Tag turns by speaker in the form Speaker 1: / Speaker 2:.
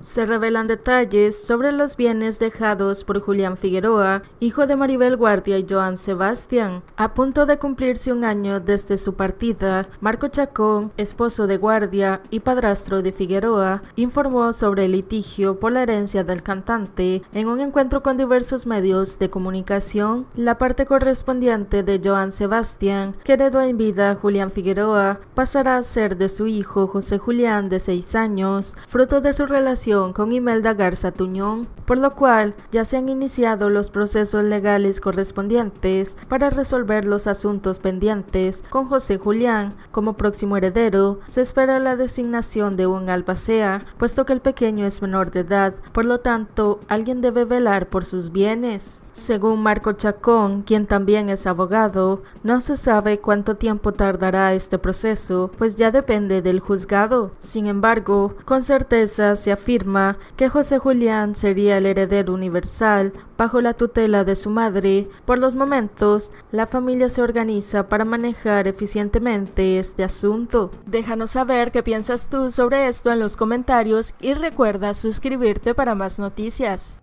Speaker 1: Se revelan detalles sobre los bienes dejados por Julián Figueroa, hijo de Maribel Guardia y Joan Sebastián. A punto de cumplirse un año desde su partida, Marco Chacón, esposo de Guardia y padrastro de Figueroa, informó sobre el litigio por la herencia del cantante en un encuentro con diversos medios de comunicación. La parte correspondiente de Joan Sebastián, que heredó en vida a Julián Figueroa, pasará a ser de su hijo José Julián de seis años, fruto de su relación con Imelda Garza Tuñón, por lo cual ya se han iniciado los procesos legales correspondientes para resolver los asuntos pendientes con José Julián. Como próximo heredero, se espera la designación de un albacea, puesto que el pequeño es menor de edad, por lo tanto, alguien debe velar por sus bienes. Según Marco Chacón, quien también es abogado, no se sabe cuánto tiempo tardará este proceso, pues ya depende del juzgado. Sin embargo, con certeza se afirma que José Julián sería el heredero universal bajo la tutela de su madre. Por los momentos, la familia se organiza para manejar eficientemente este asunto. Déjanos saber qué piensas tú sobre esto en los comentarios y recuerda suscribirte para más noticias.